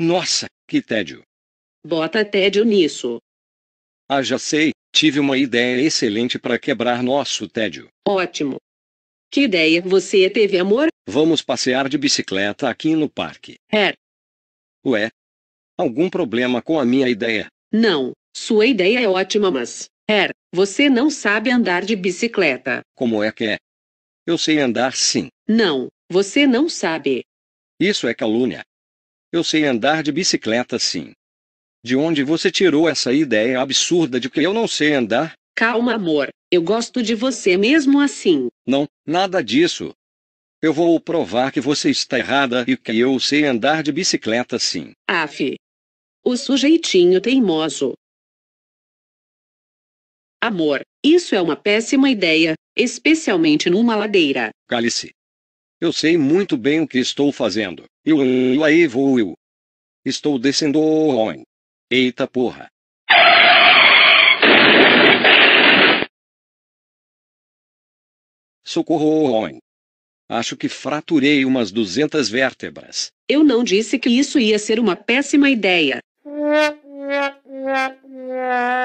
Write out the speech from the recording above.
Nossa, que tédio. Bota tédio nisso. Ah, já sei, tive uma ideia excelente para quebrar nosso tédio. Ótimo. Que ideia você teve, amor? Vamos passear de bicicleta aqui no parque. É. Ué? Algum problema com a minha ideia? Não, sua ideia é ótima, mas. É, você não sabe andar de bicicleta. Como é que é? Eu sei andar sim. Não, você não sabe. Isso é calúnia. Eu sei andar de bicicleta sim. De onde você tirou essa ideia absurda de que eu não sei andar? Calma, amor. Eu gosto de você mesmo assim. Não, nada disso. Eu vou provar que você está errada e que eu sei andar de bicicleta sim. Aff. O sujeitinho teimoso. Amor, isso é uma péssima ideia, especialmente numa ladeira. Cale-se. Eu sei muito bem o que estou fazendo. Eu, eu aí vou eu. Estou descendo o homem. Eita porra. Socorro homem. Acho que fraturei umas 200 vértebras. Eu não disse que isso ia ser uma péssima ideia.